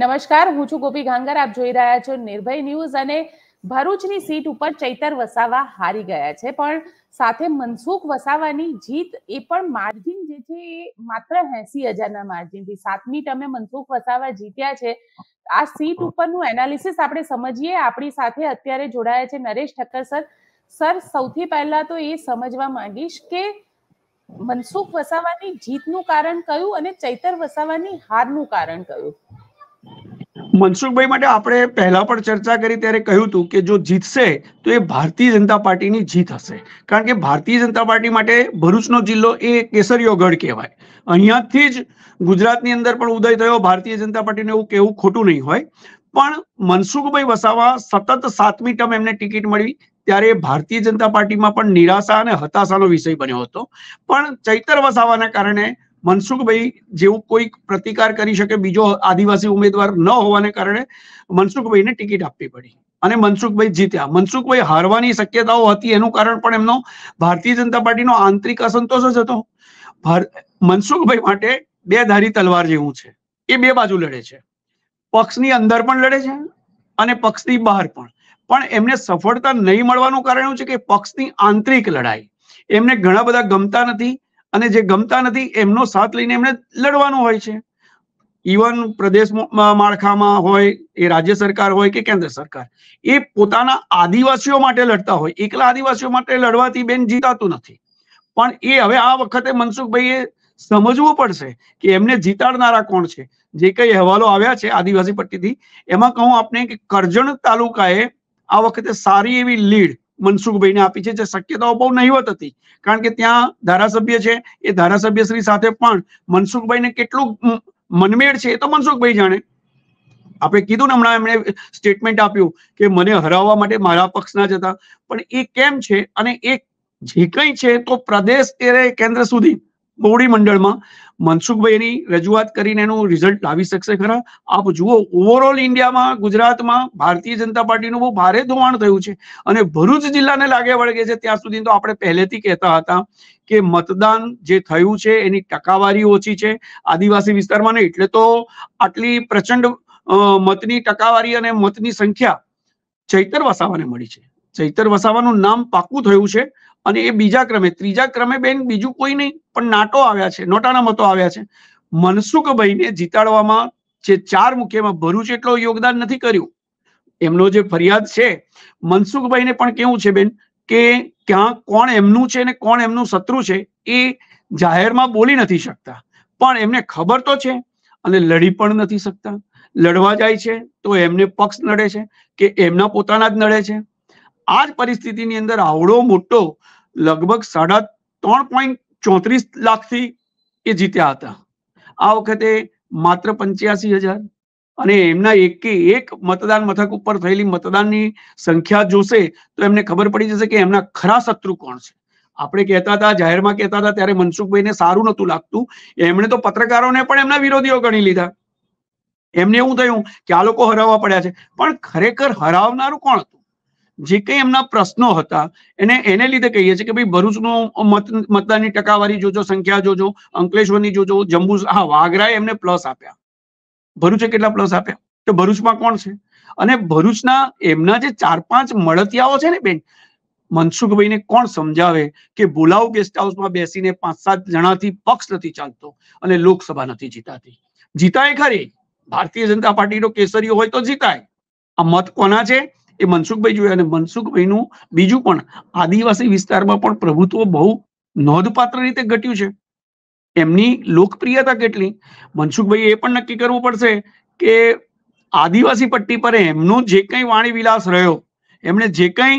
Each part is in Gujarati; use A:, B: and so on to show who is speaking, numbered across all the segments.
A: નમસ્કાર હું છું ગોપી ગાંગર આપ જોઈ રહ્યા છો નિર્ભય ન્યૂઝ અને ભરૂચની સીટ ઉપર ચૈતર વસાવા હારી ગયા છે પણ સાથે મનસુખ વસાવાની જીત એ પણ માર્જિન જે છે એ માત્ર એસી હજારના માર્જિનથી સાતમી ટમે મનસુખ વસાવા જીત્યા છે આ સીટ ઉપરનું એનાલિસિસ આપણે સમજીએ આપણી સાથે અત્યારે જોડાયા છે નરેશ ઠક્કર સર સર સૌથી પહેલા તો એ સમજવા માંગીશ કે મનસુખ વસાવાની જીતનું કારણ કયું અને ચૈતર વસાવાની હારનું કારણ કયું
B: મનસુખભાઈ માટે આપણે પહેલા પણ ચર્ચા કરી ત્યારે કહ્યું હતું કે જો જીતશે તો એ ભારતીય જનતા પાર્ટીની જીત હશે કારણ કે ભારતીય જનતા પાર્ટી માટે ભરૂચનો જિલ્લો એ કેસરીયો ગઢ કહેવાય અહીંયાથી જ ગુજરાતની અંદર પણ ઉદય થયો ભારતીય જનતા પાર્ટીને એવું કેવું ખોટું નહીં હોય પણ મનસુખભાઈ વસાવા સતત સાતમી ટર્મ એમને ટિકિટ મળી ત્યારે ભારતીય જનતા પાર્ટીમાં પણ નિરાશા અને હતાશાનો વિષય બન્યો હતો પણ ચૈતર વસાવાના કારણે મનસુખભાઈ જેવું કોઈ પ્રતિકાર કરી શકે બીજો આદિવાસી ઉમેદવાર ન હોવાને કારણે મનસુખભાઈને ટિકિટ આપવી પડી અને મનસુખભાઈ જીત્યા મનસુખભાઈ હારવાની શક્યતાઓ હતી એનું કારણ પણ એમનો ભારતીય જનતા પાર્ટીનો આંતરિક અસંતોષ જ હતો મનસુખભાઈ માટે બે ધારી તલવાર જેવું છે એ બે બાજુ લડે છે પક્ષની અંદર પણ લડે છે અને પક્ષની બહાર પણ પણ એમને સફળતા નહીં મળવાનું કારણ એવું છે કે પક્ષની આંતરિક લડાઈ એમને ઘણા બધા ગમતા નથી અને જે ગમતા નથી એમનો સાથ લઈને એમને લડવાનું હોય છે ઇવન પ્રદેશ માળખામાં હોય એ રાજ્ય સરકાર હોય કે કેન્દ્ર સરકાર એ પોતાના આદિવાસીઓ માટે લડતા હોય એકલા આદિવાસીઓ માટે લડવાથી બેન જીતાતું નથી પણ એ હવે આ વખતે મનસુખભાઈએ સમજવું પડશે કે એમને જીતાડનારા કોણ છે જે કઈ અહેવાલો આવ્યા છે આદિવાસી પટ્ટીથી એમાં કહું આપને કે કરજણ તાલુકાએ આ વખતે સારી એવી લીડ મનસુખભાઈને આપી છે જે શક્યતાઓ બહુ નહીવત હતી કારણ કે ત્યાં ધારાસભ્ય છે એ ધારાસભ્ય શ્રી સાથે પણ મનસુખભાઈને કેટલું મનમેળ છે એ તો મનસુખભાઈ જાણે આપણે કીધું ને હમણાં એમણે સ્ટેટમેન્ટ આપ્યું કે મને હરાવવા માટે મારા પક્ષના જ હતા પણ એ કેમ છે અને એ જે કંઈ છે તો પ્રદેશ કેન્દ્ર સુધી મોવડી મંડળમાં મનસુખભાઈ રજૂઆત કરીને એનું રિઝલ્ટ લાવી શકશે ખરા આપ જુઓ ઓવરઓલ ઇન્ડિયામાં ગુજરાતમાં ભારતીય જનતા પાર્ટીનું બહુ ભારે ધોવાણ થયું છે અને ભરૂચ જિલ્લાને લાગે વળગે છે ત્યાં સુધી તો આપણે પહેલેથી કહેતા હતા કે મતદાન જે થયું છે એની ટકાવારી ઓછી છે આદિવાસી વિસ્તારમાં નહીં એટલે તો આટલી પ્રચંડ મતની ટકાવારી અને મતની સંખ્યા ચૈતર વસાવાને મળી છે ચૈતર વસાવાનું નામ પાકું થયું છે અને એ બીજા ક્રમે ત્રીજા ક્રમે બેન બીજું કોઈ નહીં પણ નાટો આવ્યા છે નોટાના મતો આવ્યા છે મનસુખભાઈને જીતાડવામાં જે ચાર મુખ્યમાં ભરૂચ એટલો યોગદાન નથી કર્યું એમનો જે ફરિયાદ છે મનસુખભાઈને પણ કેવું છે બેન કે ક્યાં કોણ એમનું છે ને કોણ એમનું શત્રુ છે એ જાહેરમાં બોલી નથી શકતા પણ એમને ખબર તો છે અને લડી પણ નથી શકતા લડવા જાય છે તો એમને પક્ષ નડે છે કે એમના પોતાના જ નડે છે આ જ પરિસ્થિતિની અંદર આવડો મોટો લગભગ સાડા ત્રણ પોઈન્ટ ચોત્રીસ લાખથી એ જીત્યા હતા આ વખતે માત્ર પંચ્યાસી હજાર અને એમના એક એક મતદાન મથક ઉપર થયેલી મતદાનની સંખ્યા જોશે તો એમને ખબર પડી જશે કે એમના ખરા શત્રુ કોણ છે આપણે કહેતા હતા જાહેરમાં કહેતા હતા ત્યારે મનસુખભાઈને સારું નહોતું લાગતું એમણે તો પત્રકારોને પણ એમના વિરોધીઓ ગણી લીધા એમને એવું થયું કે આ લોકો હરાવવા પડ્યા છે પણ ખરેખર હરાવનારું કોણ હતું જે કંઈ એમના પ્રશ્નો હતા એને એને લીધે કહીએ છીએ કે ભાઈ ભરૂચનો મત મતદાનની ટકાવારી જોજો સંખ્યા જોજો અંકલેશ્વરની જોજો જંબુ હા વાઘરાએ એમને પ્લસ આપ્યા ભરૂચે કેટલા પ્લસ આપ્યા તો ભરૂચમાં કોણ છે અને ભરૂચના એમના જે ચાર પાંચ મળતિયાઓ છે ને બેન મનસુખભાઈને કોણ સમજાવે કે બોલાવ ગેસ્ટ હાઉસમાં બેસીને પાંચ સાત જણાથી પક્ષ નથી ચાલતો અને લોકસભા નથી જીતાતી જીતાય ખરી ભારતીય જનતા પાર્ટીનો કેસરીઓ હોય તો જીતાય આ મત કોના છે એ મનસુખભાઈ જોયા અને મનસુખભાઈનું બીજું પણ આદિવાસી વિસ્તારમાં પણ પ્રભુત્વ બહુ નોંધપાત્ર રીતે ઘટ્યું છે એમની લોકપ્રિયતા કેટલી મનસુખભાઈ એ પણ નક્કી કરવું પડશે કે આદિવાસી પટ્ટી પર એમનું જે કંઈ વાણી વિલાસ રહ્યો એમણે જે કંઈ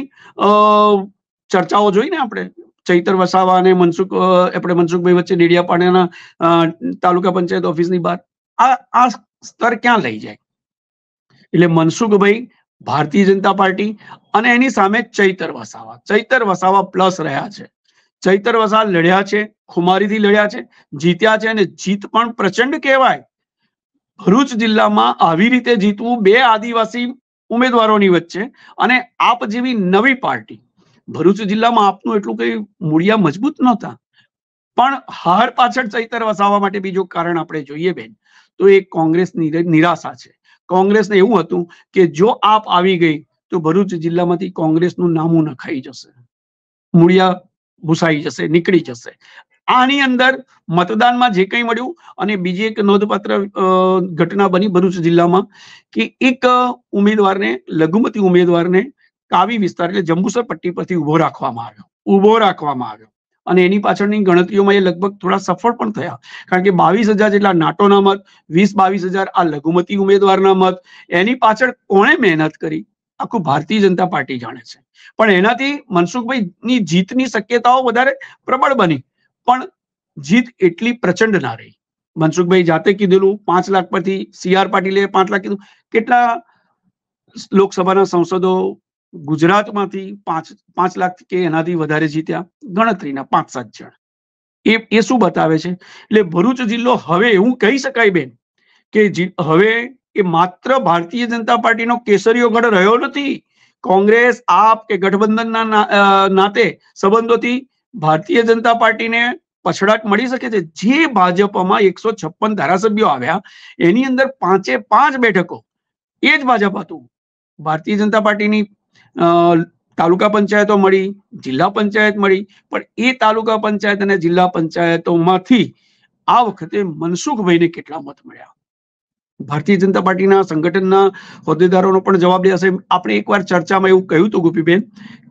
B: ચર્ચાઓ જોઈ ને આપણે ચૈતર વસાવા અને મનસુખ આપણે મનસુખભાઈ વચ્ચે ડેડિયાપાડાના તાલુકા પંચાયત ઓફિસની બહાર આ આ સ્તર ક્યાં લઈ જાય એટલે મનસુખભાઈ ભારતીય જનતા પાર્ટી અને એની સામે ચૈતર વસાવા ચૈતર વસાવા પ્લસ રહ્યા છે ચૈતર વસાવા લડ્યા છે ખુમારીથી લડ્યા છે જીત્યા છે અને જીત પણ પ્રચંડ કહેવાય ભરૂચ જિલ્લામાં આવી રીતે જીતવું બે આદિવાસી ઉમેદવારોની વચ્ચે અને આપ જેવી નવી પાર્ટી ભરૂચ જિલ્લામાં આપનું એટલું કઈ મૂળિયા મજબૂત નહોતા પણ હાર પાછળ ચૈતર વસાવા માટે બીજું કારણ આપણે જોઈએ બેન તો એ કોંગ્રેસ નિરાશા છે કોંગ્રેસને એવું હતું કે જો આપ આવી ગઈ તો ભરૂચ જિલ્લામાંથી કોંગ્રેસનું નામું નખાઈ જશે મૂળિયા ભૂસાઈ જશે નીકળી જશે આની અંદર મતદાનમાં જે કંઈ મળ્યું અને બીજી એક નોંધપાત્ર ઘટના બની ભરૂચ જિલ્લામાં કે એક ઉમેદવારને લઘુમતી ઉમેદવારને કાવી વિસ્તાર એટલે જંબુસર પટ્ટી પરથી ઉભો રાખવામાં આવ્યો ઉભો રાખવામાં આવ્યો અને એની પાછળની ગણતરીઓમાં એ લગભગ થોડા સફળ પણ થયા કારણ કે બાવીસ હજાર જેટલા નાટોના મત વીસ બાવીસ હજાર આ લઘુમતી ઉમેદવારના મત એની પાછળ કોણે મહેનત કરી આખું ભારતીય જનતા પાર્ટી જાણે છે પણ એનાથી મનસુખભાઈ જીતની શક્યતાઓ વધારે પ્રબળ બની પણ જીત એટલી પ્રચંડ ના રહી મનસુખભાઈ જાતે કીધેલું પાંચ લાખ પરથી સી આર પાટીલે પાંચ લાખ કીધું કેટલા લોકસભાના સંસદો ગુજરાતમાંથી પાંચ પાંચ લાખ કે એનાથી વધારે જીત્યા ગણતરીના પાંચ સાત જણ એ એ શું બતાવે છે એટલે ભરૂચ જિલ્લો હવે એવું કહી શકાય બેન કે હવે એ માત્ર ભારતીય જનતા પાર્ટીનો કેસરીયો ગઢ રહ્યો નથી કોંગ્રેસ આપ કે ગઠબંધનના નાતે સંબંધોથી ભારતીય જનતા પાર્ટીને પછડાટ મળી શકે છે જે ભાજપમાં એકસો છપ્પન ધારાસભ્યો આવ્યા એની અંદર પાંચે પાંચ બેઠકો એ જ ભાજપ હતું ભારતીય જનતા પાર્ટીની તાલુકા પંચાયતો મળી જિલ્લા પંચાયત મળી પણ એ તાલુકા પંચાયત અને જિલ્લા પંચાયતોમાંથી આ વખતે મનસુખભાઈને કેટલા મત મળ્યા ભારતીય જનતા પાર્ટીના સંગઠનના હોદ્દેદારોનો પણ જવાબ લેશે આપણે એકવાર ચર્ચામાં એવું કહ્યું હતું ગોપીબેન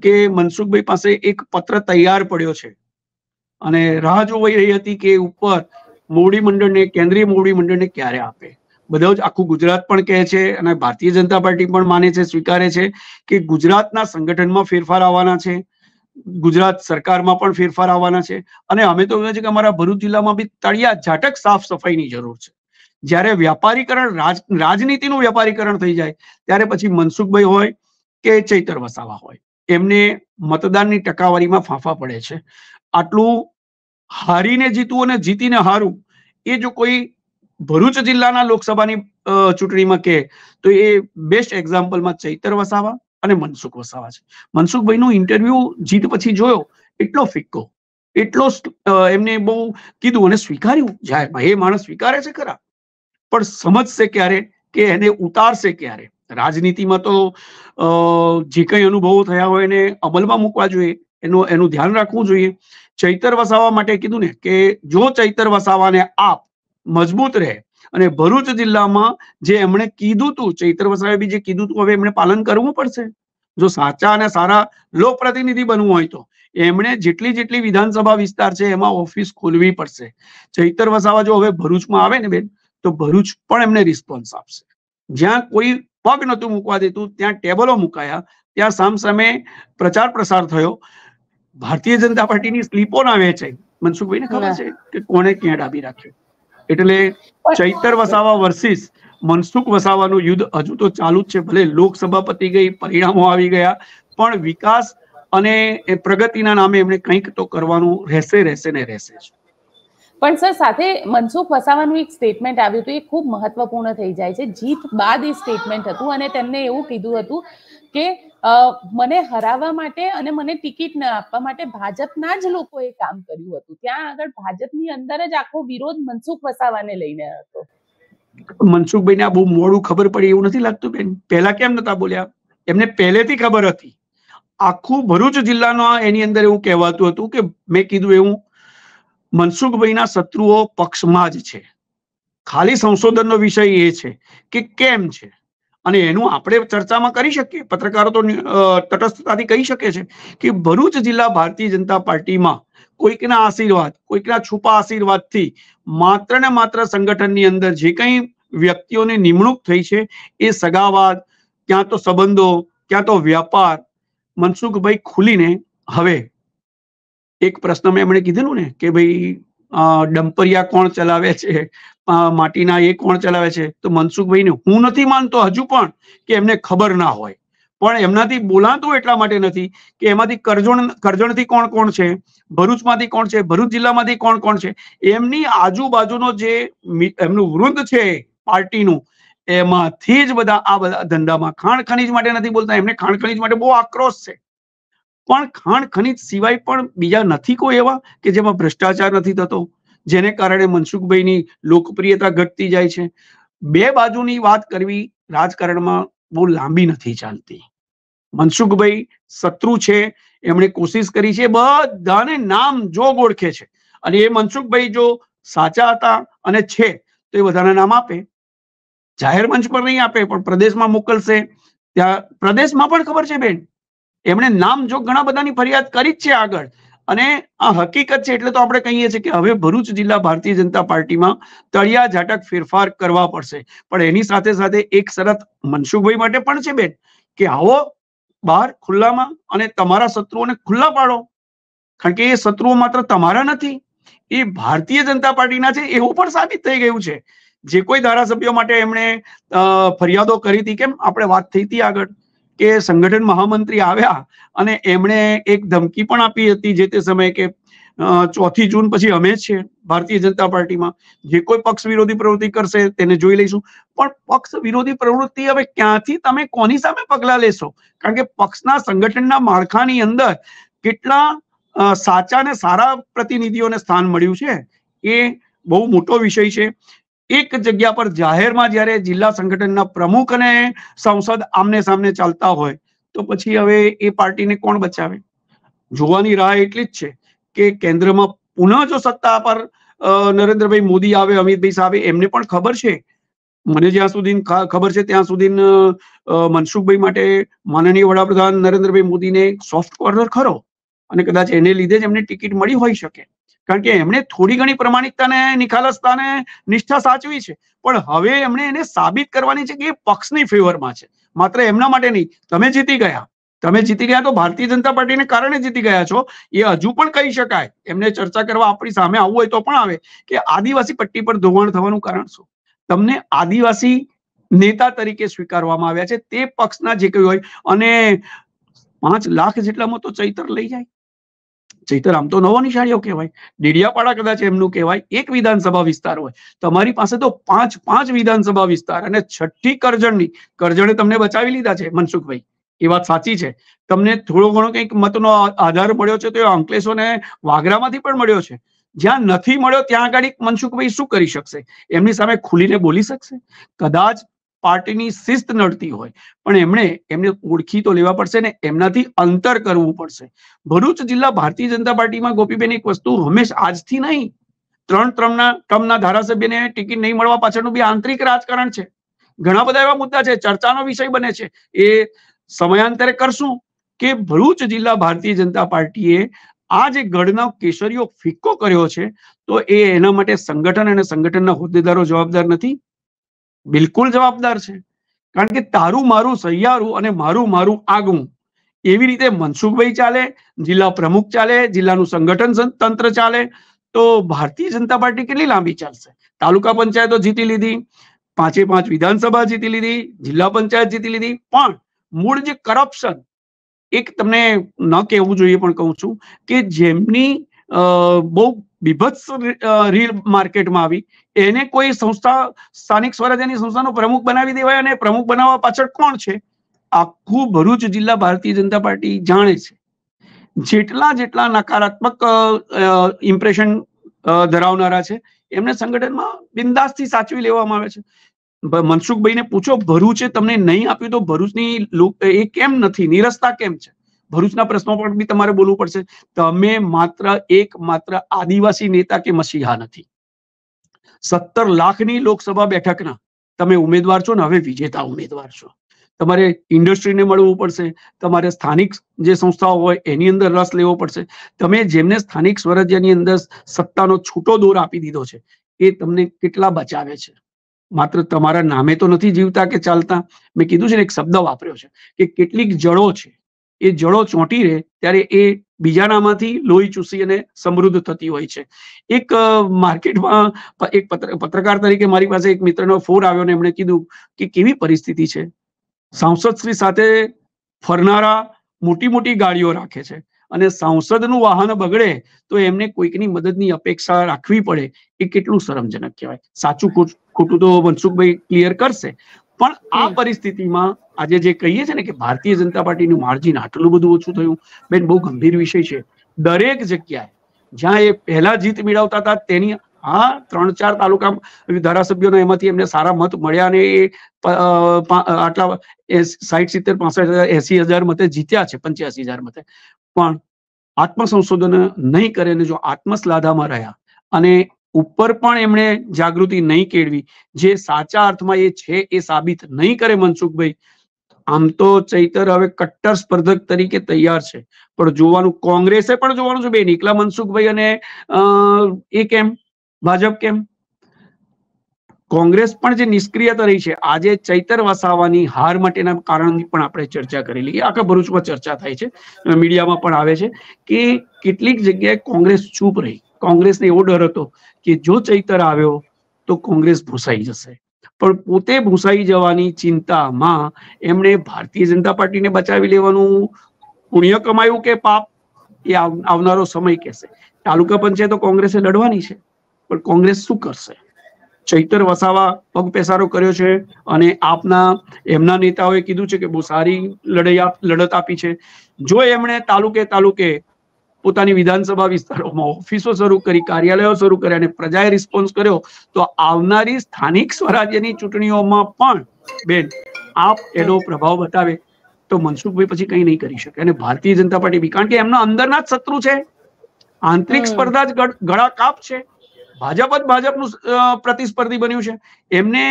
B: કે મનસુખભાઈ પાસે એક પત્ર તૈયાર પડ્યો છે અને રાહ જોવાઈ રહી હતી કે ઉપર મોવડી મંડળને કેન્દ્રીય મોવડી મંડળને ક્યારે આપે બધો જ આખું ગુજરાત પણ કહે છે અને ભારતીય જનતા પાર્ટી પણ માને છે સ્વીકારે છે કે ગુજરાતના સંગઠનમાં ફેરફાર આવવાના છે ગુજરાત સરકારમાં પણ ફેરફાર આવવાના છે અને અમે તો કહે છે કે અમારા ભરૂચ જિલ્લામાં બી તળિયા ઝાટક સાફ સફાઈની જરૂર છે જ્યારે વ્યાપારીકરણ રાજ રાજનીતિનું વ્યાપારીકરણ થઈ જાય ત્યારે પછી મનસુખભાઈ હોય કે ચૈતર વસાવા હોય એમને મતદાનની ટકાવારીમાં ફાંફા પડે છે આટલું હારીને જીતવું અને જીતીને હારવું એ જો કોઈ ભરૂચ જિલ્લાના લોકસભાની ચૂંટણીમાં કે તો એ બેસ્ટ એક્ઝામ્પલમાં ચૈતર વસાવા અને મનસુખ વસાવા છે મનસુખભાઈનું ઇન્ટરવ્યુ જીત પછી જોયો એટલો ફિક્કો એટલો એમને બહુ કીધું અને સ્વીકાર્યું જાહેરમાં એ માણસ સ્વીકારે છે ખરા પણ સમજશે ક્યારે કે એને ઉતારશે ક્યારે રાજનીતિમાં તો જે કંઈ અનુભવો થયા હોય એને અમલમાં મૂકવા જોઈએ એનું એનું ધ્યાન રાખવું જોઈએ ચૈતર વસાવા માટે કીધું ને કે જો ચૈતર વસાવાને આપ મજબૂત રહે અને ભરૂચ જિલ્લામાં જે એમણે કીધું હતું ચૈત્ર વસાવે જે કીધું હતું હવે એમણે પાલન કરવું પડશે જો સાચા અને સારા લોકપ્રતિનિધિ બનવું હોય તો એમણે જેટલી જેટલી વિધાનસભા વિસ્તાર છે એમાં ઓફિસ ખોલવી પડશે ચૈતર વસાવા જો હવે ભરૂચમાં આવે ને બેન તો ભરૂચ પણ એમને રિસ્પોન્સ આપશે જ્યાં કોઈ પગ નતું મૂકવા દેતું ત્યાં ટેબલો મુકાયા ત્યાં સામ સામે પ્રચાર પ્રસાર થયો ભારતીય જનતા પાર્ટીની સ્લીપો ના વહેંચાઈ ને ખબર છે કે કોને ક્યાં ડાબી રાખ્યો એટલે ચૈતર વસાવા વર્સિસ મનસુખ વસાવાનું યુદ્ધ હજુ તો ચાલુ જ છે ભલે લોકસભા પતી ગઈ પરિણામો આવી ગયા પણ વિકાસ અને પ્રગતિના નામે એમણે કંઈક તો કરવાનું રહેશે રહેશે ને રહેશે જ
A: પણ સર સાથે મનસુખ વસાવાનું એક સ્ટેટમેન્ટ આવ્યું હતું એ ખૂબ મહત્વપૂર્ણ થઈ જાય છે જીત બાદ એ સ્ટેટમેન્ટ હતું અને તેમને એવું કીધું હતું કે મને હરાવવા માટે અને મને ટિકિટ ન આપવા માટે ભાજપના જ લોકોએ કામ કર્યું હતું ત્યાં આગળ ભાજપની અંદર જ આખો વિરોધ મનસુખ વસાવાને લઈને હતો
B: મનસુખભાઈને આ બહુ મોડું ખબર પડી એવું નથી લાગતું બેન પહેલા કેમ નતા બોલ્યા એમને પહેલેથી ખબર હતી આખું ભરૂચ જિલ્લાનો એની અંદર એવું કહેવાતું હતું કે મેં કીધું એવું મનસુખભાઈના શત્રુઓ પક્ષમાં જ છે ખાલી સંશોધનનો વિષય એ છે કે કેમ છે અને એનું આપણે ચર્ચામાં કરી શકીએ પત્રકારો તો તટસ્થતાથી કહી શકે છે કે ભરૂચ જિલ્લા ભારતીય જનતા પાર્ટીમાં કોઈકના આશીર્વાદ કોઈકના છુપા આશીર્વાદથી માત્ર ને માત્ર સંગઠનની અંદર જે કંઈ વ્યક્તિઓની નિમણૂક થઈ છે એ સગાવાદ ક્યાં તો સંબંધો ક્યાં તો વ્યાપાર મનસુખભાઈ ખુલીને હવે એક પ્રશ્ન મેં એમણે કીધેલું ને કે ભાઈ ડમ્પરિયા કોણ ચલાવે છે માટીના એ કોણ ચલાવે છે તો મનસુખભાઈને હું નથી માનતો હજુ પણ કે એમને ખબર ના હોય પણ એમનાથી બોલાતું એટલા માટે નથી કે એમાંથી કરજણ કરજણથી કોણ કોણ છે ભરૂચમાંથી કોણ છે ભરૂચ જિલ્લામાંથી કોણ કોણ છે એમની આજુબાજુનો જે એમનું વૃંદ છે પાર્ટીનું એમાંથી જ બધા આ બધા ધંધામાં ખાણ ખનીજ માટે નથી બોલતા એમને ખાણ ખનીજ માટે બહુ આક્રોશ છે પણ ખાણ ખનિજ સિવાય પણ બીજા નથી કોઈ એવા કે જેમાં ભ્રષ્ટાચાર નથી થતો જેને કારણે મનસુખભાઈની લોકપ્રિયતા ઘટતી જાય છે બે બાજુની વાત કરવી રાજકારણમાં બહુ લાંબી નથી ચાલતી મનસુખભાઈ શત્રુ છે એમણે કોશિશ કરી છે બધાને નામ જોગ ઓળખે છે અને એ મનસુખભાઈ જો સાચા હતા અને છે તો એ બધાના નામ આપે જાહેર મંચ પર નહીં આપે પણ પ્રદેશમાં મોકલશે ત્યાં પ્રદેશમાં પણ ખબર છે બેન એમણે નામ જો ઘણા બધાની ફરિયાદ કરી જ છે આગળ અને આ હકીકત છે એટલે તો આપણે કહીએ છીએ કે હવે ભરૂચ જિલ્લા ભારતીય જનતા પાર્ટીમાં તળિયા ઝાટક ફેરફાર કરવા પડશે પણ એની સાથે સાથે એક શરત મનસુખભાઈ માટે પણ છે બેન કે આવો બહાર ખુલ્લામાં અને તમારા શત્રુઓને ખુલ્લા પાડો કારણ કે એ શત્રુઓ માત્ર તમારા નથી એ ભારતીય જનતા પાર્ટીના છે એવું પણ સાબિત થઈ ગયું છે જે કોઈ ધારાસભ્યો માટે એમણે ફરિયાદો કરી હતી કેમ આપણે વાત થઈ હતી આગળ કે સંગઠન મહામંત્રી આવ્યા અને એમણે એક ધમકી પણ આપી હતી જે તે સમયે કે ચોથી જૂન પછી અમે છે ભારતીય જનતા પાર્ટીમાં જે કોઈ પક્ષ વિરોધી પ્રવૃત્તિ કરશે તેને જોઈ લઈશું પણ પક્ષ વિરોધી પ્રવૃત્તિ હવે ક્યાંથી તમે કોની સામે પગલાં લેશો કારણ કે પક્ષના સંગઠનના માળખાની અંદર કેટલા સાચા ને સારા પ્રતિનિધિઓને સ્થાન મળ્યું છે એ બહુ મોટો વિષય છે એક જગ્યા પર જાહેરમાં જ્યારે જિલ્લા સંગઠનના પ્રમુખ અને સંસદ આમને સામને ચાલતા હોય તો પછી હવે એ પાર્ટીને કોણ બચાવે જોવાની રાહ એટલી જ છે કે કેન્દ્રમાં પુનઃ જો સત્તા પર નરેન્દ્રભાઈ મોદી આવે અમિતભાઈ સાહેબ એમને પણ ખબર છે મને જ્યાં સુધી ખબર છે ત્યાં સુધી મનસુખભાઈ માટે માનનીય વડાપ્રધાન નરેન્દ્રભાઈ મોદીને સોફ્ટ કોર્નર ખરો અને કદાચ એને લીધે જ એમને ટિકિટ મળી હોઈ શકે કારણ કે એમણે થોડી ઘણી પ્રમાણિકતાને નિખાલસતાને નિષ્ઠા સાચવી છે પણ હવે એમણે એને સાબિત કરવાની છે કે એ પક્ષની ફેવરમાં છે માત્ર એમના માટે નહીં તમે જીતી ગયા તમે જીતી ગયા તો ભારતીય જનતા પાર્ટીને કારણે જીતી ગયા છો એ હજુ પણ કહી શકાય એમને ચર્ચા કરવા આપણી સામે આવવું હોય તો પણ આવે કે આદિવાસી પટ્ટી પર ધોવાણ થવાનું કારણ શું તમને આદિવાસી નેતા તરીકે સ્વીકારવામાં આવ્યા છે તે પક્ષના જે કઈ હોય અને પાંચ લાખ જેટલામાં તો ચૈતર લઈ જાય ચૈતર આમ તો નવો નિશાળીઓ કહેવાય ડેડિયાપાડા કદાચ એમનું કહેવાય એક વિધાનસભા વિસ્તાર હોય તમારી પાસે તો પાંચ પાંચ વિધાનસભા વિસ્તાર અને છઠ્ઠી કરજણની કરજણે તમને બચાવી લીધા છે મનસુખભાઈ એ વાત સાચી છે તમને થોડો ઘણો કંઈક મતનો આધાર મળ્યો છે તો એ અંકલેશોને વાગરામાંથી પણ મળ્યો છે જ્યાં નથી મળ્યો ત્યાં આગળ મનસુખભાઈ શું કરી શકશે એમની સામે ખુલીને બોલી શકશે કદાચ પાર્ટીની શિસ્ત નડતી હોય પણ એમણે એમને ઓળખી તો લેવા પડશે ને એમનાથી અંતર કરવું પડશે ભરૂચ જિલ્લા ભારતીય જનતા પાર્ટીમાં ગોપીબેન એક વસ્તુ હંમેશ આજથી નહીં ત્રણ ત્રણના ટર્મના ધારાસભ્યને ટિકિટ નહીં મળવા પાછળનું બી આંતરિક રાજકારણ છે ઘણા બધા એવા મુદ્દા છે ચર્ચાનો વિષય બને છે એ સમયાંતરે કરશું કે ભરૂચ જિલ્લા ભારતીય જનતા પાર્ટીએ આ જે ગઢના કેસરીયો ફિક્કો કર્યો છે તો એ એના માટે સંગઠન અને સંગઠનના હોદ્દેદારો જવાબદાર નથી બિલકુલ જવાબદાર છે કારણ કે તારું મારું સહિયારું અને મારું મારું આગવું એવી રીતે મનસુખભાઈ ચાલે જિલ્લા પ્રમુખ ચાલે જિલ્લાનું સંગઠન તંત્ર ચાલે તો ભારતીય જનતા પાર્ટી કેટલી લાંબી ચાલશે તાલુકા પંચાયતો જીતી લીધી પાંચે પાંચ વિધાનસભા જીતી લીધી જિલ્લા પંચાયત જીતી લીધી પણ મૂળ જે કરપ્શન એક તમને ન કહેવું જોઈએ પણ કહું છું કે જેમની બહુ બીભત્સ રીલ માર્કેટમાં આવી એને કોઈ સંસ્થા સ્થાનિક સ્વરાજ્યની સંસ્થાનો પ્રમુખ બનાવી દેવાય અને પ્રમુખ બનાવવા પાછળ કોણ છે આખું ભરૂચ જિલ્લા ભારતીય જનતા પાર્ટી જાણે છે જેટલા જેટલા નકારાત્મક ઇમ્પ્રેશન ધરાવનારા છે એમને સંગઠનમાં બિંદાસથી સાચવી લેવામાં આવે છે મનસુખભાઈને પૂછો ભરૂચે તમને નહીં આપ્યું તો ભરૂચની એ કેમ નથી નિરસતા કેમ છે ભરૂચના પ્રશ્નો પર બી તમારે બોલવું પડશે તમે માત્ર એક માત્ર આદિવાસી નેતા કે મસીહા નથી સત્તર લાખની લોકસભા બેઠકના તમે ઉમેદવાર છો ને હવે વિજેતા ઉમેદવાર છો તમારે ઇન્ડસ્ટ્રીને મળવું પડશે તમારે સ્થાનિક જે સંસ્થાઓ હોય એની અંદર રસ લેવો પડશે તમે જેમને સ્થાનિક સ્વરાજ્યની અંદર સત્તાનો છૂટો દોર આપી દીધો છે એ તમને કેટલા બચાવે છે માત્ર તમારા નામે તો નથી જીવતા કે ચાલતા મેં કીધું છે ને એક શબ્દ વાપર્યો છે કે કેટલીક જડો છે એ જળો ચોંટી રહે ત્યારે એ બીજાનામાંથી લોહી ચૂસી અને સમૃદ્ધ થતી હોય છે એક માર્કેટમાં એક પત્રકાર તરીકે મારી પાસે એક મિત્રનો ફોન આવ્યો ને એમણે કીધું કે કેવી પરિસ્થિતિ છે સાંસદ શ્રી સાથે ફરનારા મોટી મોટી ગાડીઓ રાખે છે અને સાંસદનું વાહન બગડે તો એમને કોઈકની મદદની અપેક્ષા રાખવી પડે એ કેટલું શરમજનક કહેવાય સાચું ખોટું તો મનસુખભાઈ ક્લિયર કરશે પણ આ પરિસ્થિતિમાં આજે જે કહીએ છે ને કે ભારતીય જનતા પાર્ટીનું માર્જિન આટલું બધું ઓછું થયું બેન બહુ ગંભીર વિષય છે દરેક જગ્યાએ જ્યાં એ પહેલા જીત મેળવતા હતા તેની હા ત્રણ ચાર તાલુકા ધારાસભ્યોના એમાંથી એમને સારા મત મળ્યા અને એ આટલા સાઠ સિત્તેર પાસઠ હજાર એસી હજાર મતે જીત્યા છે પંચ્યાસી હજાર મતે પણ આત્મસંશોધન નહીં કરે ને જો આત્મશ્લાધામાં રહ્યા અને ઉપર પણ એમણે જાગૃતિ નહીં કેળવી જે સાચા અર્થમાં એ છે એ સાબિત નહીં કરે મનસુખભાઈ આમ તો ચૈતર હવે કટ્ટર સ્પર્ધક તરીકે તૈયાર છે પણ જોવાનું કોંગ્રેસે પણ જોવાનું છે બેન એકલા મનસુખભાઈ અને એ કેમ ભાજપ કેમ કોંગ્રેસ પણ જે નિષ્ક્રિયતા રહી છે આજે ચૈતર વસાવાની હાર માટેના કારણની પણ આપણે ચર્ચા કરી લઈએ આખા ભરૂચમાં ચર્ચા થાય છે મીડિયામાં પણ આવે છે કે કેટલીક જગ્યાએ કોંગ્રેસ ચૂપ રહી કોંગ્રેસને એવો ડર હતો કે જો ચૈતર આવ્યો તો કોંગ્રેસ ભૂસાઈ જશે પણ પોતે ભૂસાઈ જવાની ચિંતામાં એમણે ભારતીય જનતા પાર્ટીને બચાવી લેવાનું પુણ્ય કમાયું કે પાપ એ આવનારો સમય કહેશે તાલુકા પંચાયતો કોંગ્રેસે લડવાની છે પણ કોંગ્રેસ શું કરશે ચૈતર વસાવા પગ પેસારો કર્યો છે અને આપના એમના નેતાઓએ કીધું છે કે બહુ સારી લડાઈ લડત આપી છે જો એમણે તાલુકે તાલુકે પોતાની વિધાનસભા વિસ્તારોમાં ઓફિસો શરૂ કરી કાર્યાલયો શરૂ કર્યા અને પ્રજાએ રિસ્પોન્સ કર્યો તો આવનારી સ્થાનિક સ્વરાજ્યની ચૂંટણીઓમાં પણ બેન આપ એનો પ્રભાવ બતાવે તો મનસુખભાઈ પછી કઈ નહીં કરી શકે અને ભારતીય જનતા પાર્ટી બી કારણ કે એમના અંદરના જ શત્રુ છે આંતરિક સ્પર્ધા જ ગળા કાપ છે ભાજપ જ ભાજપનું પ્રતિસ્પર્ધી બન્યું છે એમને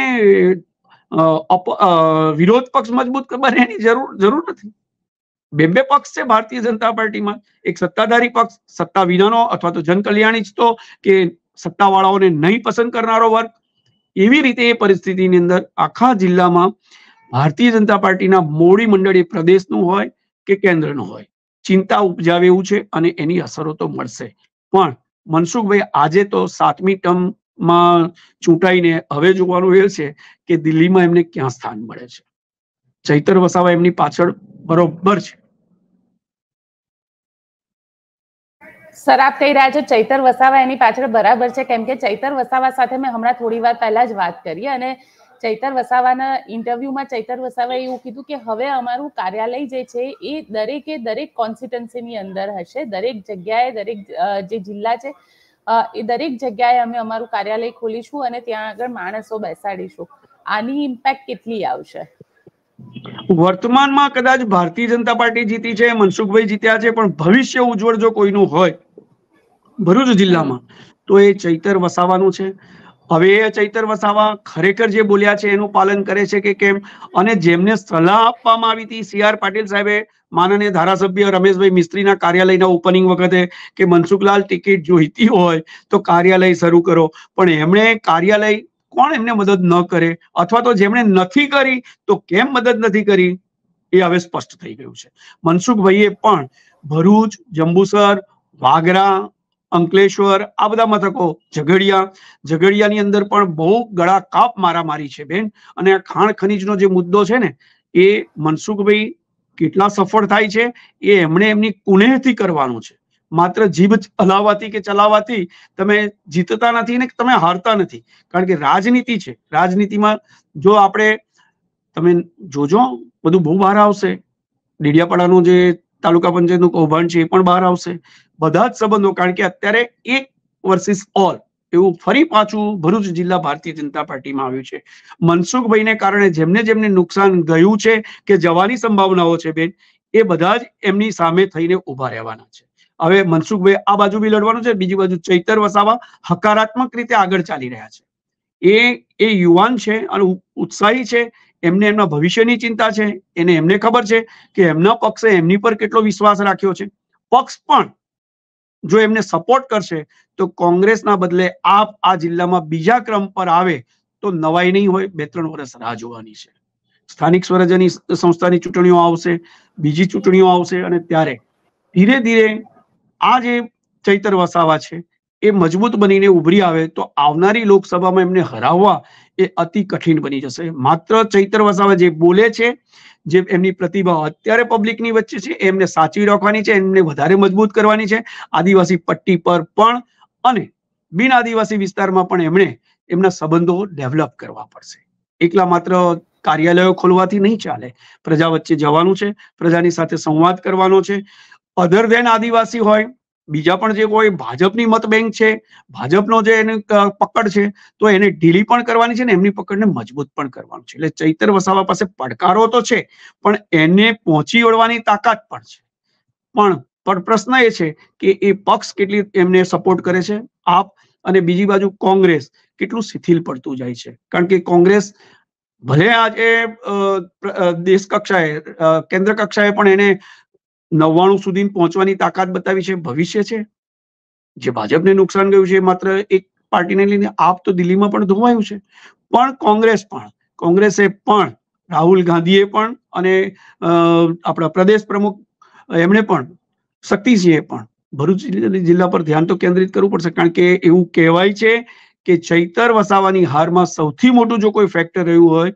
B: વિરોધ પક્ષ મજબૂત બને એની જરૂર જરૂર નથી બે બે પક્ષ છે ભારતીય જનતા પાર્ટીમાં એક સત્તાધારી પક્ષ સત્તા વિનાનો અથવા તો જનકલ્યાણી જ તો કે સત્તાવાળાઓને નહીં પસંદ કરનારો વર્ગ એવી રીતે એ પરિસ્થિતિની અંદર આખા જિલ્લામાં ભારતીય જનતા પાર્ટીના મોડી મંડળી પ્રદેશનું હોય કે કેન્દ્રનું હોય ચિંતા ઉપજાવે એવું છે અને એની અસરો તો મળશે પણ મનસુખભાઈ આજે તો સાતમી ટર્મમાં ચૂંટાઈને હવે જોવાનું એ છે કે દિલ્હીમાં એમને ક્યાં સ્થાન મળે છે ચૈતર વસાવા એમની પાછળ બરોબર છે
A: સર આપ કહી રહ્યા છો ચૈતર વસાવા એની પાછળ બરાબર છે કેમ કે ચૈતર વસાવા સાથે મેં હમણાં થોડી વાર પહેલા જ વાત કરી અને ચૈતર વસાવાના ઇન્ટરવ્યુમાં ચૈતર વસાવાએ એવું કીધું કે હવે અમારું કાર્યાલય જે છે એ દરેકે દરેક કોન્સ્ટિટન્સીની અંદર હશે દરેક જગ્યાએ દરેક જે જિલ્લા છે એ દરેક જગ્યાએ અમે અમારું કાર્યાલય ખોલીશું અને ત્યાં આગળ માણસો બેસાડીશું આની ઇમ્પેક્ટ કેટલી
B: આવશે વર્તમાનમાં કદાચ ભારતીય જનતા પાર્ટી જીતી છે મનસુખભાઈ જીત્યા છે પણ ભવિષ્ય ઉજ્જવળ જો કોઈનું હોય ભરૂચ જિલ્લામાં તો એ ચૈતર વસાવાનું છે હવે એ ચૈતર વસાવા ખરેખર જે બોલ્યા છે એનું પાલન કરે છે કે કેમ અને જેમને સલાહ આપવામાં આવી હતી સીઆર પાટીલ સાહેબે માનનીય ધારાસભ્ય રમેશભાઈ મિસ્ત્રીના કાર્યાલયના ઓપનિંગ વખતે કે મનસુખલાલ ટિકિટ જોઈતી હોય તો કાર્યાલય શરૂ કરો પણ એમણે કાર્યાલય કોણ એમને મદદ ન કરે અથવા તો જેમણે નથી કરી તો કેમ મદદ નથી કરી એ હવે સ્પષ્ટ થઈ ગયું છે મનસુખભાઈએ પણ ભરૂચ જંબુસર વાગરા અંકલેશ્વર આ બધા મથકો ઝઘડિયા ઝઘડિયાની અંદર પણ બહુ ગળા કાપ મારામારી છે બેન અને આ ખાણ ખનીજનો જે મુદ્દો છે ને એ મનસુખભાઈ કેટલા સફળ થાય છે એ એમણે એમની કુનેહથી કરવાનું છે માત્ર જીભ હલાવવાથી કે ચલાવવાથી તમે જીતતા નથી ને તમે હારતા નથી કારણ કે રાજનીતિ છે રાજનીતિમાં જો આપણે તમે જોજો બધું બહુ બહાર આવશે ડેડિયાપાડાનું જે તાલુકા પંચાયતનું કૌભાંડ છે એ પણ બહાર આવશે બધા જ સંબંધો કારણ કે અત્યારે એક વર્સિસ ઓલ એવું ફરી પાછું ભરૂચ જિલ્લા ભારતીય જનતા પાર્ટીમાં આવ્યું છે મનસુખભાઈને કારણે જેમને જેમને નુકસાન ગયું છે કે જવાની સંભાવનાઓ છે બેન એ બધા જ એમની સામે થઈને ઉભા રહેવાના છે અવે મનસુખભાઈ આ बाजू બી લડવાનું છે બીજી બાજુ ચૈતર વસાવા હકારાત્મક રીતે આગળ ચાલી રહ્યા છે એ એ યુવાન છે અને ઉત્સાહી છે એમને એના ભવિષ્યની ચિંતા છે એને એમને ખબર છે કે એમના પક્ષે એમની પર કેટલો વિશ્વાસ રાખ્યો છે પક્ષ પણ જો એમને સપોર્ટ કરશે તો કોંગ્રેસના બદલે આપ આ જિલ્લામાં બીજા ક્રમ પર આવે તો નવાય નહીં હોય બે ત્રણ વર્ષ રાજ કરવાની છે સ્થાનિક સ્વરાજની સંસ્થાની ચૂંટણીઓ આવશે બીજી ચૂંટણીઓ આવશે અને ત્યારે ધીરે ધીરે આ જે ચૈતર વસાવા છે એ મજબૂત બનીને ઉભરી આવે તો આવનારી લોકસભામાં એમને હરાવવા એ અતિ કઠિન બની જશે માત્ર ચૈતર વસાવા જે બોલે છે જે એમની પ્રતિભા અત્યારે પબ્લિકની વચ્ચે છે એમને સાચવી રાખવાની છે એમને વધારે મજબૂત કરવાની છે આદિવાસી પટ્ટી પર પણ અને બિન આદિવાસી વિસ્તારમાં પણ એમણે એમના સંબંધો ડેવલપ કરવા પડશે એકલા માત્ર કાર્યાલયો ખોલવાથી નહીં ચાલે પ્રજા વચ્ચે જવાનું છે પ્રજાની સાથે સંવાદ કરવાનો છે અધર દેન આદિવાસી હોય બીજા પણ જે કોઈ ભાજપની મત બેંક છે ભાજપનો જે એની પકડ છે તો એને ઢીલી પણ કરવાની છે ને એમની પકડને મજબૂત પણ કરવાનું છે એટલે ચૈતર વસાવા પાસે પડકારો તો છે પણ એને પહોંચી વળવાની તાકાત પણ છે પણ પણ પ્રશ્ન એ છે કે એ પક્ષ કેટલી એમને સપોર્ટ કરે છે આપ અને બીજી બાજુ કોંગ્રેસ કેટલું શિથિલ પડતું જાય છે કારણ કે કોંગ્રેસ ભલે આજે દેશ કક્ષાએ કેન્દ્ર કક્ષાએ પણ એને નવ્વાણું સુધી પહોંચવાની તાકાત બતાવી છે ભવિષ્ય છે જે ભાજપને નુકસાન ગયું છે માત્ર એક પાર્ટીને લઈને આપ તો દિલ્હીમાં પણ ધોવાયું છે પણ કોંગ્રેસ પણ કોંગ્રેસે પણ રાહુલ ગાંધીએ પણ અને આપણા પ્રદેશ પ્રમુખ એમણે પણ શક્તિસિંહે પણ ભરૂચ જિલ્લા પર ધ્યાન તો કેન્દ્રિત કરવું પડશે કારણ કે એવું કહેવાય છે કે ચૈતર વસાવાની હારમાં સૌથી મોટું જો કોઈ ફેક્ટર રહ્યું હોય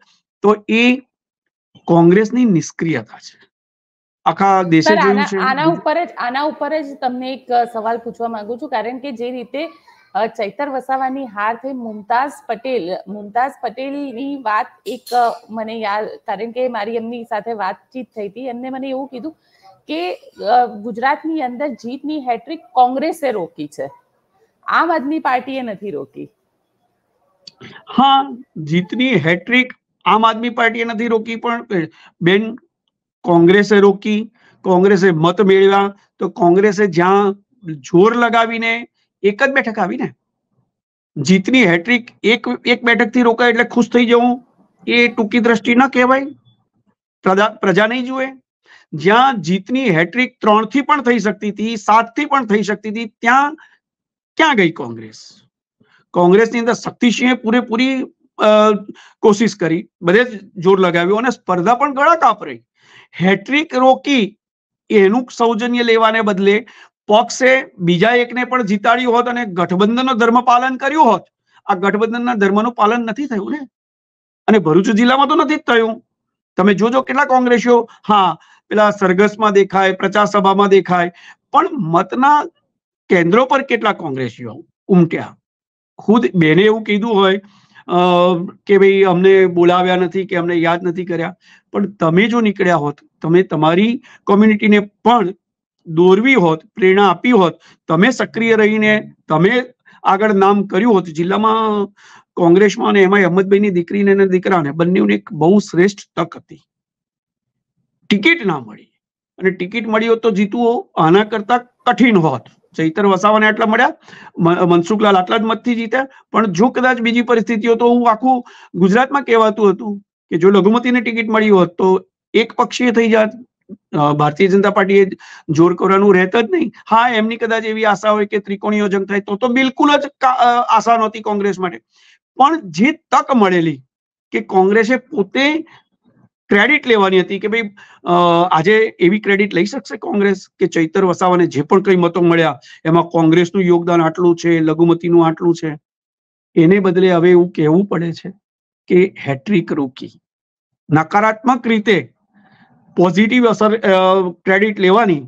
B: તો એ કોંગ્રેસની નિષ્ક્રિયતા છે આખા દેશે જોયું છે આના ઉપર
A: જ આના ઉપર જ તમને એક સવાલ પૂછવા માંગુ છું કારણ કે જે રીતે ચૈતર વસાવાની હાર થઈ મુમતાઝ પટેલ મુમતાઝ પટેલની વાત એક મને યાદ કારણ કે મારી એમની સાથે વાતચીત થઈ હતી એમને મને એવું કીધું કે ગુજરાતની અંદર જીતની હેટ્રિક કોંગ્રેસે રોકી છે આમ આદમી પાર્ટીએ નથી
B: રોકી હા જીતની હેટ્રિક આમ આદમી પાર્ટીએ નથી રોકી પણ બેન कांग्रेस रोकी कांग्रेस मत मेलवा तो कांग्रेस ने जहां जोर लगावीने एकच बैठक आवी ने जितनी हैट्रिक एक एक बैठक थी रोका એટલે ખુશ થઈ જઉં એ ટૂકી દ્રષ્ટિ ન કહેવાય પ્રજા નહીં જુએ જ્યાં જીતની હેટ્રિક 3 થી પણ થઈ શકતી હતી 7 થી પણ થઈ શકતી હતી ત્યાં ક્યાં ગઈ કોંગ્રેસ કોંગ્રેસ ની અંદર સખતીશયે પૂરે પૂરી કોશિશ કરી બધે જ જોર લગાવ્યો અને स्पर्धा પણ ગળા કાફ રહી હેટ્રિક રોકી એનું સૌજન્ય લેવાને બદલે પક્ષે બીજા એકને પણ જીતાડ્યું હોત અને ગઠબંધનનો ધર્મ પાલન કર્યું હોત આ ગઠબંધનના ધર્મનું પાલન નથી થયું ને અને ભરૂચ જિલ્લામાં તો નથી જ થયું તમે જોજો કેટલા કોંગ્રેસીઓ હા પેલા સરઘસમાં દેખાય પ્રચાર સભામાં દેખાય પણ મતના કેન્દ્રો પર કેટલા કોંગ્રેસીઓ ઉમટ્યા ખુદ બેને એવું કીધું હોય કે ભાઈ અમને બોલાવ્યા નથી કે અમને યાદ નથી કર્યા પણ તમે જો નીકળ્યા હોત તમે તમારી કોમ્યુનિટીને પણ દોરવી હોત પ્રેરણા આપી હોત તમે સક્રિય રહીને તમે આગળ નામ કર્યું હોત જિલ્લામાં કોંગ્રેસમાં અને એમાં અહમદભાઈની દીકરીને અને દીકરાને બંનેને એક બહુ શ્રેષ્ઠ તક હતી ટિકિટ ના મળી અને ટિકિટ મળી હોત તો જીતવું આના કરતા કઠિન હોત ચૈતર વસાવાને આટલા મળ્યા મનસુખલાલ આટલા જ મતથી જીત્યા પણ જો કદાચ બીજી પરિસ્થિતિઓ તો હું આખું ગુજરાતમાં કહેવાતું હતું કે જો લઘુમતીને ટિકિટ મળી હોત તો એક પક્ષીય થઈ જાત ભારતીય જનતા પાર્ટીએ જોર કરવાનું રહેત જ નહીં હા એમની કદાચ એવી આશા હોય કે ત્રિકોણીયો જંગ થાય તો તો બિલકુલ જ આશા નહોતી કોંગ્રેસ માટે પણ જે તક મળેલી કે કોંગ્રેસે પોતે ક્રેડિટ લેવાની હતી કે ભાઈ આજે એવી ક્રેડિટ લઈ શકશે કોંગ્રેસ કે ચૈતર વસાવાને જે પણ કઈ મતો મળ્યા એમાં કોંગ્રેસનું યોગદાન આટલું છે લઘુમતીનું આટલું છે એને બદલે હવે એવું કહેવું પડે છે કે હેટ્રિક રોકી નકારાત્મક રીતે પોઝિટિવ અસર ક્રેડિટ લેવાની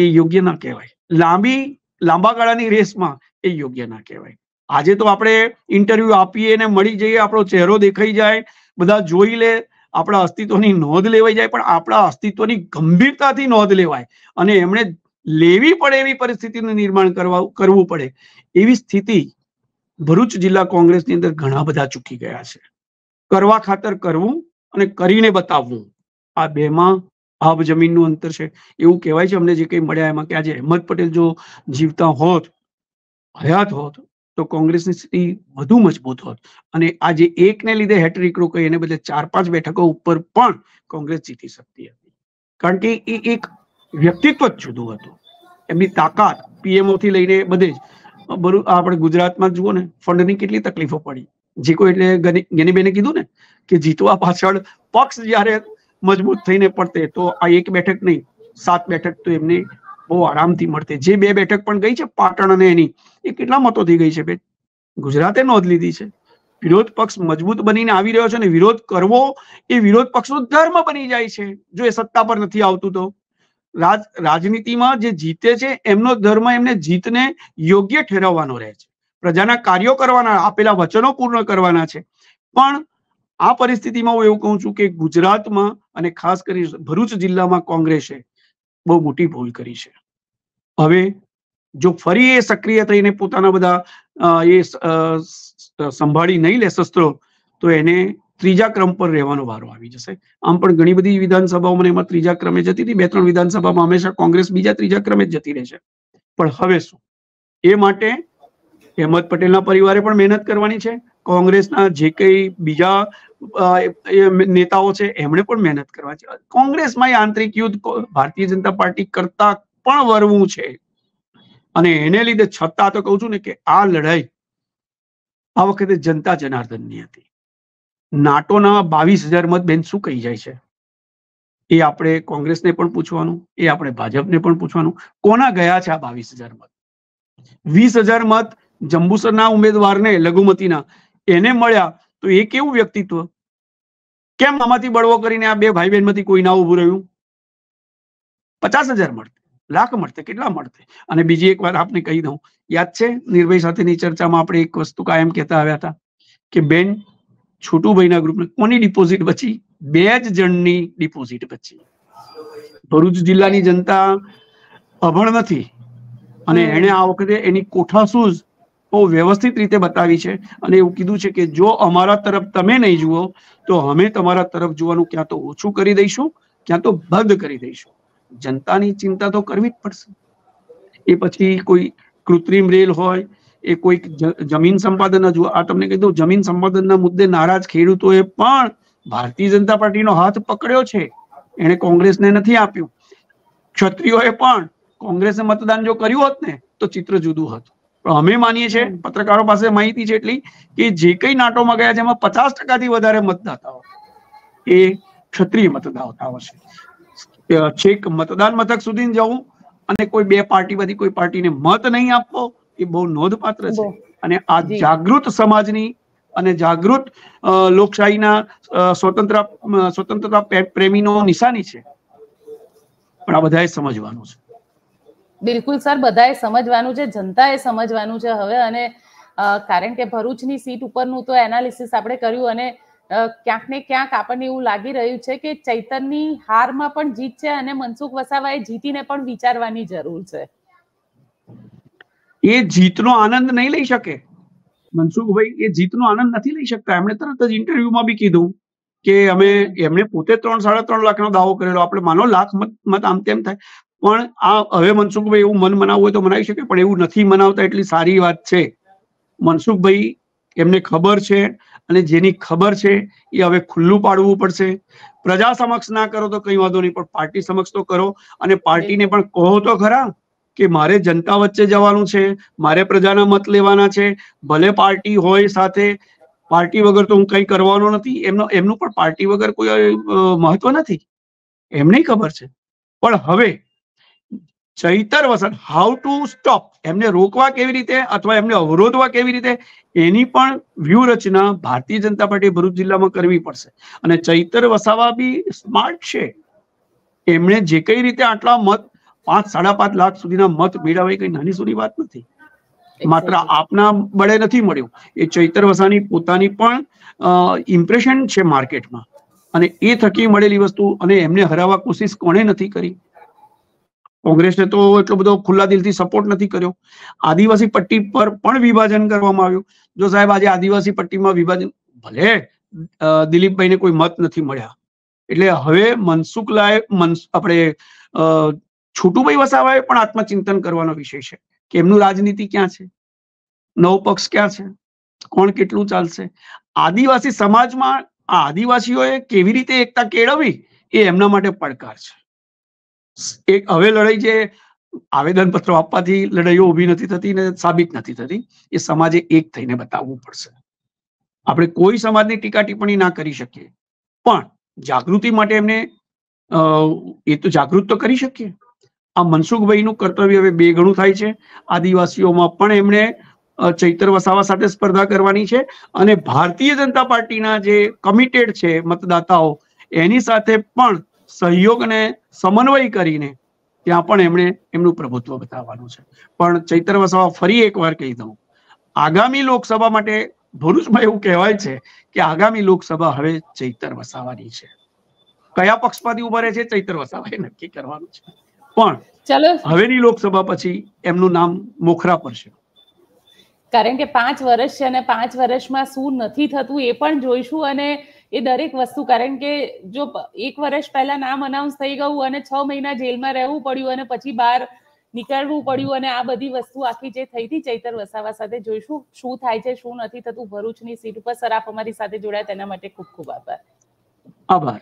B: એ યોગ્ય ના કહેવાય લાંબી લાંબા ગાળાની રેસમાં એ યોગ્ય ના કહેવાય આજે તો આપણે ઇન્ટરવ્યુ આપીએ ને મળી જઈએ આપણો ચહેરો દેખાઈ જાય બધા જોઈ લે આપણા અસ્તિત્વની નોંધ લેવાઈ જાય પણ આપણા અસ્તિત્વની ગંભીરતાથી નોંધ લેવાય અને એમણે લેવી પડે એવી પરિસ્થિતિનું નિર્માણ કરવા કરવું પડે એવી સ્થિતિ ભરૂચ જિલ્લા કોંગ્રેસની અંદર ઘણા બધા ચૂકી ગયા છે કરવા ખાતર કરવું અને કરીને બતાવવું આ બેમાં આબ જમીનનું અંતર છે એવું કહેવાય છે અમને જે કંઈ મળ્યા એમાં કે આજે અહેમદ પટેલ જો જીવતા હોત હયાત હોત તો કોંગ્રેસની સ્થિતિ વધુ મજબૂત હોત અને આજે એકને લીધે હેટરીકરો કહી એને બદલે ચાર પાંચ બેઠકો ઉપર પણ કોંગ્રેસ જીતી શકતી હતી કારણ કે એ એક વ્યક્તિત્વ જ જુદું હતું એમની તાકાત પીએમઓ થી લઈને બધે જ બરું આપણે ગુજરાતમાં જુઓ ને ફંડની કેટલી તકલીફો પડી જે કોઈ એટલે ગેનીબેને કીધું ને કે જીતવા પાછળ પક્ષ જયારે મજબૂત થઈને પડતે તો આ એક બેઠક નહીં સાત બેઠક તો એમની બહુ આરામથી મળતી જે બે બેઠક પણ ગઈ છે પાટણ અને એની એ કેટલા મતોથી ગઈ છે બેન ગુજરાતે નોંધ લીધી છે વિરોધ પક્ષ મજબૂત બનીને આવી રહ્યો છે અને વિરોધ કરવો એ વિરોધ પક્ષનો ધર્મ બની જાય છે જો એ સત્તા પર નથી આવતું તો રાજ રાજનીતિમાં જે જીતે છે એમનો ધર્મ એમને જીતને યોગ્ય ઠેરવવાનો રહે છે પ્રજાના કાર્યો કરવાના આપેલા વચનો પૂર્ણ કરવાના છે પણ આ પરિસ્થિતિમાં હું એવું કહું છું કે ગુજરાતમાં અને ખાસ કરી ભરૂચ જિલ્લામાં કોંગ્રેસે બહુ મોટી ભૂલ કરી છે હવે જો ફરી એ સક્રિય થઈને પોતાના બધા એ સંભાળી નહીં લે શસ્ત્રો તો એને ત્રીજા ક્રમ પર રહેવાનો વારો આવી જશે આમ પણ ઘણી બધી વિધાનસભાઓ એમાં ત્રીજા ક્રમે જતી હતી બે ત્રણ વિધાનસભામાં હંમેશા કોંગ્રેસ બીજા ત્રીજા ક્રમે જ જતી છે પણ હવે શું એ માટે અહેમદ પટેલના પરિવારે પણ મહેનત કરવાની છે કોંગ્રેસના જે કંઈ બીજા નેતાઓ છે એમણે પણ મહેનત કરવા છે કોંગ્રેસમાં આંતરિક યુદ્ધ ભારતીય જનતા પાર્ટી કરતા પણ વરવું છે અને એને લીધે છતાં તો કહું છું ને કે આ લડાઈ આ વખતે જનતા જનાર્દનની હતી નાટોના બાવીસ હજાર મત બેન શું કહી જાય છે એ આપણે કોંગ્રેસને પણ પૂછવાનું એ આપણે ભાજપને પણ પૂછવાનું કોના ગયા છે આ બાવીસ હજાર મત વીસ હજાર મત જંબુસરના ઉમેદવારને લઘુમતીના એને મળ્યા તો એ કેવું વ્યક્તિત્વ કેમ આમાંથી બળવો કરીને આ બે ભાઈ બહેન માંથી કોઈ ના ઉભું રહ્યું પચાસ હજાર મળતે લાખ મળતે કેટલા મળતે અને બીજી એક વાર આપને કહી દઉં યાદ છે નિર્ભય સાથેની ચર્ચામાં આપણે એક વસ્તુ કાયમ કહેતા આવ્યા હતા કે બેન ભાઈના ગ્રુપને કોની ડિપોઝિટ બચી બે જ જણની ડિપોઝિટ બચી ભરૂચ જિલ્લાની જનતા અભણ નથી અને એને આ વખતે એની કોઠાસૂઝ બહુ વ્યવસ્થિત રીતે બતાવી છે અને એવું કીધું છે કે જો અમારા તરફ તમે નહીં જુઓ તો અમે તમારા તરફ જોવાનું ક્યાં તો ઓછું કરી દઈશું ક્યાં તો બંધ કરી દઈશું જનતાની ચિંતા તો કરવી જ પડશે એ પછી કોઈ કૃત્રિમ રેલ હોય એ કોઈ જમીન સંપાદન જો આ તમને કહી દઉં જમીન સંપાદનના મુદ્દે નારાજ ખેડૂતોએ પણ ભારતીય જનતા પાર્ટીનો હાથ પકડ્યો છે એને કોંગ્રેસને નથી આપ્યું ક્ષત્રિયોએ પણ કોંગ્રેસે મતદાન જો કર્યું હોત ને તો ચિત્ર જુદું હતું પણ અમે માનીએ છીએ પત્રકારો પાસે માહિતી છે એટલી કે જે કઈ નાટોમાં ગયા છે એમાં પચાસ ટકાથી વધારે મતદાતાઓ એ ક્ષત્રિય મતદાતાઓ છે છેક મતદાન મથક સુધી જવું અને કોઈ બે પાર્ટીમાંથી કોઈ પાર્ટીને મત નહીં આપવો એ બહુ નોંધપાત્ર છે અને આ જાગૃત સમાજની અને જાગૃત લોકશાહીના સ્વતંત્ર સ્વતંત્રતા પ્રેમીનો નિશાની છે પણ આ બધાએ સમજવાનું છે
A: બિલકુલ સર બધાએ સમજવાનું છે જનતાએ સમજવાનું છે હવે અને કારણ કે ભરૂચની સીટ ઉપરનું તો એનાલિસિસ આપણે કર્યું અને ક્યાંક ને ક્યાંક આપણને એવું લાગી રહ્યું છે કે ચૈતનની હારમાં પણ જીત છે અને મનસુખ વસાવાએ જીતીને પણ વિચારવાની જરૂર છે
B: એ જીતનો આનંદ નહીં લઈ શકે મનસુખભાઈ એ જીતનો આનંદ નથી લઈ શકતા એમણે તરત જ ઇન્ટરવ્યુમાં બી કીધું કે અમે એમણે પોતે ત્રણ સાડા ત્રણ લાખનો દાવો કરેલો આપણે માનો લાખ મત મત આમ તેમ થાય પણ આ હવે મનસુખભાઈ એવું મન મનાવવું હોય તો મનાવી શકે પણ એવું નથી મનાવતા એટલી સારી વાત છે મનસુખભાઈ એમને ખબર છે અને જેની ખબર છે એ હવે ખુલ્લું પાડવું પડશે પ્રજા સમક્ષ ના કરો તો કઈ વાંધો નહીં પણ પાર્ટી સમક્ષ તો કરો અને પાર્ટીને પણ કહો તો ખરા કે મારે જનતા વચ્ચે જવાનું છે મારે પ્રજાના મત લેવાના છે ભલે પાર્ટી હોય સાથે પાર્ટી વગર તો હું કંઈ કરવાનો નથી એમનો એમનું પણ પાર્ટી વગર કોઈ મહત્વ નથી એમને ખબર છે પણ હવે Chaitar Vasant how to stop એમને રોકવા કેવી રીતે અથવા એમને અવરોધવા કેવી રીતે એની પણ વ્યૂહરચના ભારતીય જનતા પાર્ટી ભરૂચ જિલ્લામાં કરવી પડશે અને ચૈતર વસાવા બી સ્માર્ટ છે એમણે જે કઈ રીતે આટલા મત પાંચ સાડા પાંચ લાખ સુધીના મત મેળવ્યા એ કઈ નાની સુની વાત નથી માત્ર આપના બળે નથી મળ્યું એ ચૈતર વસાની પોતાની પણ ઇમ્પ્રેશન છે માર્કેટમાં અને એ થકી મળેલી વસ્તુ અને એમને હરાવવા કોશિશ કોણે નથી કરી કોંગ્રેસને તો એટલો બધો ખુલ્લા દિલથી સપોર્ટ નથી કર્યો આદિવાસી પટ્ટી પર પણ વિભાજન કરવામાં આવ્યું જો સાહેબ આજે આદિવાસી પટ્ટીમાં વિભાજન ભલે દિલીપભાઈને કોઈ મત નથી મળ્યા એટલે હવે મનસુખલાએ મનસ આપણે છોટુભાઈ વસાવાએ પણ આત્મચિંતન કરવાનો વિષય છે કે એમનું રાજનીતિ ક્યાં છે નવો પક્ષ ક્યાં છે કોણ કેટલું ચાલશે આદિવાસી સમાજમાં આ આદિવાસીઓએ કેવી રીતે એકતા કેળવી એ એમના માટે પડકાર છે એક હવે લડાઈ જે આવેદનપત્રો આપવાથી લડાઈઓ ઊભી નથી થતી ને સાબિત નથી થતી એ સમાજે એક થઈને બતાવવું પડશે આપણે કોઈ સમાજની ટીકા ટિપ્પણી ના કરી શકીએ પણ જાગૃતિ માટે એમને એ તો જાગૃત તો કરી શકીએ આ મનસુખભાઈનું કર્તવ્ય હવે બે ગણું થાય છે આદિવાસીઓમાં પણ એમણે ચૈતર વસાવા સાથે સ્પર્ધા કરવાની છે અને ભારતીય જનતા પાર્ટીના જે કમિટેડ છે મતદાતાઓ એની સાથે પણ સહયોગને સમન્વય કરીને ત્યાં પણ એમણે એમનું પ્રભુત્વ બતાવવાનું છે પણ ચૈત્ર વસાવા ફરી એકવાર કહી દઉં આગામી લોકસભા માટે ભરૂચમાં એવું કહેવાય છે કે આગામી લોકસભા હવે ચૈતર વસાવાની છે કયા પક્ષમાંથી ઉભા રહે છે ચૈતર વસાવા એ નક્કી કરવાનું છે પણ ચાલો હવેની લોકસભા પછી એમનું નામ મોખરા પર છે
A: કારણ કે પાંચ વર્ષ છે અને પાંચ વર્ષમાં શું નથી થતું એ પણ જોઈશું અને એ દરેક વસ્તુ કારણ કે જો એક વર્ષ પહેલા નામ અનાઉન્સ થઈ ગયું અને છ મહિના જેલમાં રહેવું પડ્યું અને પછી બહાર નીકળવું પડ્યું અને આ બધી વસ્તુ આખી જે થઈ હતી ચૈતર વસાવા સાથે જોઈશું શું થાય છે શું નથી થતું ભરૂચની સીટ ઉપર સર આપ અમારી સાથે જોડાય તેના માટે ખૂબ ખૂબ આભાર આભાર